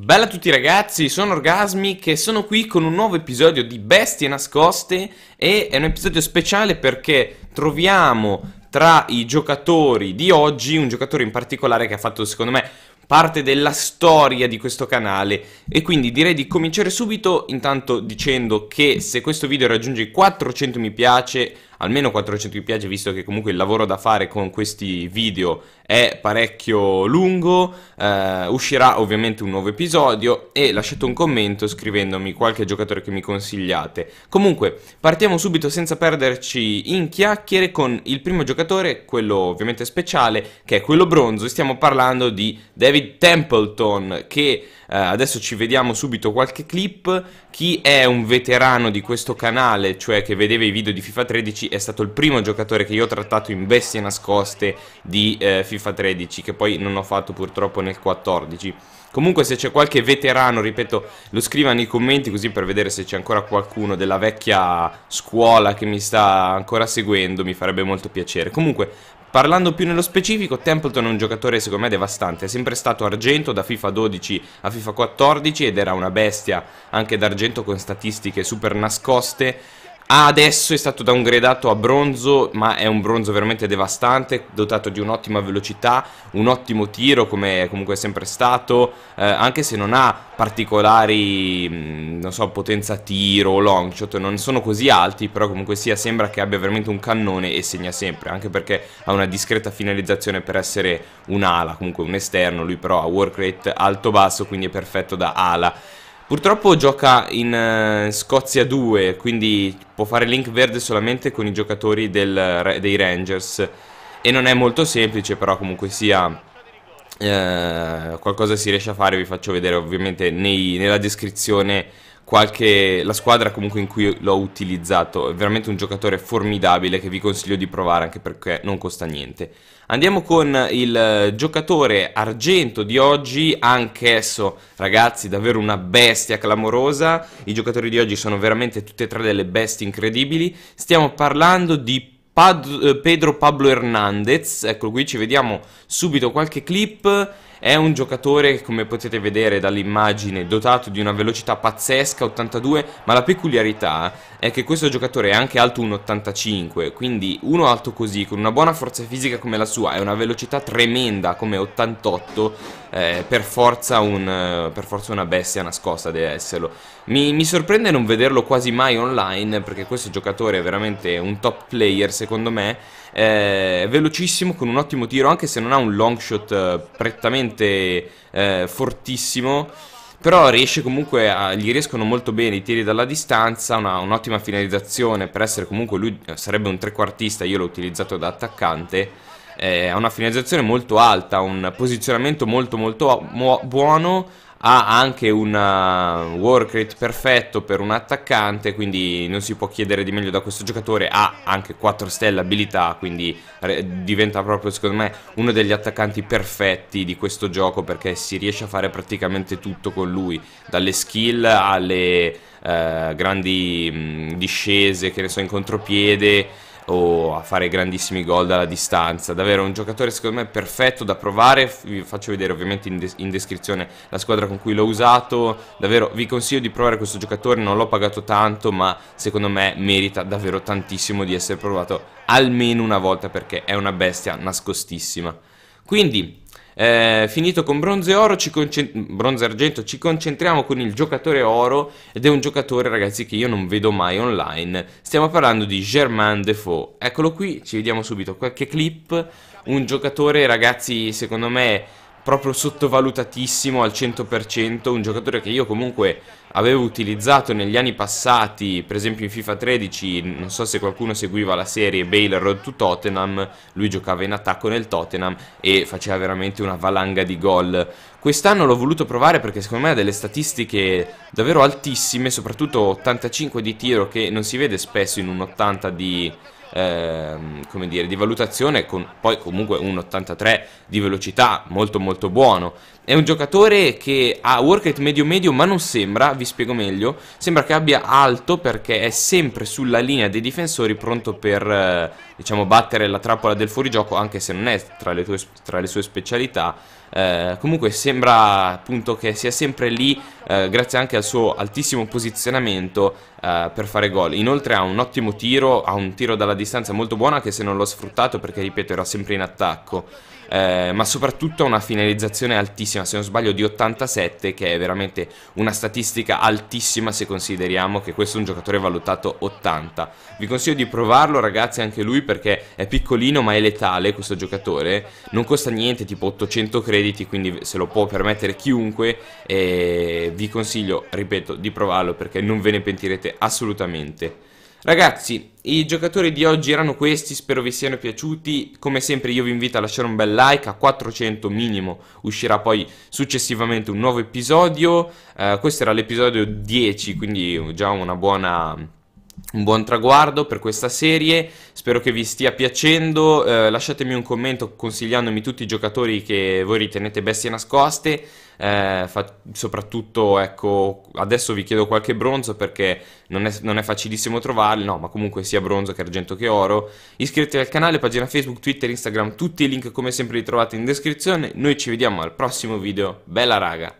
Bella a tutti ragazzi, sono Orgasmi e sono qui con un nuovo episodio di Bestie Nascoste e è un episodio speciale perché troviamo tra i giocatori di oggi un giocatore in particolare che ha fatto secondo me parte della storia di questo canale e quindi direi di cominciare subito intanto dicendo che se questo video raggiunge i 400 mi piace almeno 400 mi piace visto che comunque il lavoro da fare con questi video è parecchio lungo, eh, uscirà ovviamente un nuovo episodio e lasciate un commento scrivendomi qualche giocatore che mi consigliate. Comunque partiamo subito senza perderci in chiacchiere con il primo giocatore, quello ovviamente speciale, che è quello bronzo, stiamo parlando di David Templeton che eh, adesso ci vediamo subito qualche clip. Chi è un veterano di questo canale, cioè che vedeva i video di FIFA 13, è stato il primo giocatore che io ho trattato in bestie nascoste di eh, FIFA 13, che poi non ho fatto purtroppo nel 14. Comunque se c'è qualche veterano, ripeto, lo scriva nei commenti così per vedere se c'è ancora qualcuno della vecchia scuola che mi sta ancora seguendo, mi farebbe molto piacere. Comunque Parlando più nello specifico, Templeton è un giocatore secondo me devastante, è sempre stato argento da FIFA 12 a FIFA 14 ed era una bestia anche d'argento con statistiche super nascoste Adesso è stato downgradato a bronzo, ma è un bronzo veramente devastante, dotato di un'ottima velocità, un ottimo tiro come comunque è sempre stato, eh, anche se non ha particolari, mm, non so, potenza tiro o long shot, non sono così alti, però comunque sia sembra che abbia veramente un cannone e segna sempre, anche perché ha una discreta finalizzazione per essere un'ala, comunque un esterno, lui però ha work rate alto-basso, quindi è perfetto da ala. Purtroppo gioca in uh, Scozia 2, quindi può fare link verde solamente con i giocatori del, dei Rangers. E non è molto semplice, però comunque sia... Uh, qualcosa si riesce a fare, vi faccio vedere ovviamente nei, nella descrizione qualche, la squadra comunque in cui l'ho utilizzato. È veramente un giocatore formidabile che vi consiglio di provare anche perché non costa niente. Andiamo con il giocatore argento di oggi, anch'esso ragazzi davvero una bestia clamorosa. I giocatori di oggi sono veramente tutte e tre delle bestie incredibili. Stiamo parlando di Pedro Pablo Hernandez, ecco qui ci vediamo subito qualche clip è un giocatore, come potete vedere dall'immagine, dotato di una velocità pazzesca, 82, ma la peculiarità è che questo giocatore è anche alto 1,85, quindi uno alto così, con una buona forza fisica come la sua e una velocità tremenda come 88, eh, per, forza un, eh, per, forza una bestia nascosta deve esserlo. Mi, mi sorprende non vederlo quasi mai online, perché questo giocatore è veramente un top player secondo me, eh, velocissimo con un ottimo tiro anche se non ha un long shot eh, prettamente eh, fortissimo però riesce comunque a, gli riescono molto bene i tiri dalla distanza, una, un'ottima finalizzazione per essere comunque lui eh, sarebbe un trequartista, io l'ho utilizzato da attaccante. Eh, ha eh, una finalizzazione molto alta, un posizionamento molto molto buono, ha anche un uh, work rate perfetto per un attaccante, quindi non si può chiedere di meglio da questo giocatore, ha anche 4 stelle abilità, quindi diventa proprio secondo me uno degli attaccanti perfetti di questo gioco perché si riesce a fare praticamente tutto con lui, dalle skill alle eh, grandi mh, mm, discese, che ne so, in contropiede, o a fare grandissimi gol dalla distanza. Davvero un giocatore secondo me perfetto da provare, vi faccio vedere ovviamente in, des in descrizione la squadra con cui l'ho usato, davvero vi consiglio di provare questo giocatore, non l'ho pagato tanto ma secondo me merita davvero tantissimo di essere provato almeno una volta perché è una bestia nascostissima. Quindi eh, finito con bronze oro, bronze argento, ci concentriamo con il giocatore oro ed è un giocatore ragazzi che io non vedo mai online. Stiamo parlando di Germain Defoe. Eccolo qui, ci vediamo subito qualche clip. Un giocatore ragazzi secondo me proprio sottovalutatissimo al 100%, un giocatore che io comunque avevo utilizzato negli anni passati, per esempio in FIFA 13, non so se qualcuno seguiva la serie Bale Road to Tottenham, lui giocava in attacco nel Tottenham e faceva veramente una valanga di gol. Quest'anno l'ho voluto provare perché secondo me ha delle statistiche davvero altissime, soprattutto 85 di tiro che non si vede spesso in un 80 di ehm, come dire, di valutazione con poi comunque un 83 di velocità molto molto buono. È un giocatore che ha work rate medio medio ma non sembra, vi spiego meglio, sembra che abbia alto perché è sempre sulla linea dei difensori pronto per eh, diciamo battere la trappola del fuorigioco anche se non è tra le, tue, tra le sue specialità. Eh, comunque sembra appunto che sia sempre lì eh, grazie anche al suo altissimo posizionamento eh, per fare gol. Inoltre ha un ottimo tiro, ha un tiro dalla distanza molto buona anche se non l'ho sfruttato perché ripeto era sempre in attacco eh, ma soprattutto una finalizzazione altissima, se non sbaglio di 87 che è veramente una statistica altissima se consideriamo che questo è un giocatore valutato 80. Vi consiglio di provarlo ragazzi anche lui perché è piccolino ma è letale questo giocatore, non costa niente tipo 800 crediti quindi se lo può permettere chiunque e vi consiglio ripeto di provarlo perché non ve ne pentirete assolutamente. Ragazzi, i giocatori di oggi erano questi, spero vi siano piaciuti, come sempre io vi invito a lasciare un bel like, a 400 minimo uscirà poi successivamente un nuovo episodio, eh, questo era l'episodio 10, quindi già una buona un buon traguardo per questa serie, spero che vi stia piacendo, eh, lasciatemi un commento consigliandomi tutti i giocatori che voi ritenete bestie nascoste, eh, fa- soprattutto ecco, adesso vi chiedo qualche bronzo perché non è, non è facilissimo trovarli, no ma comunque sia bronzo che argento che oro, iscrivetevi al canale, pagina Facebook, Twitter, Instagram, tutti i link come sempre li trovate in descrizione, noi ci vediamo al prossimo video, bella raga!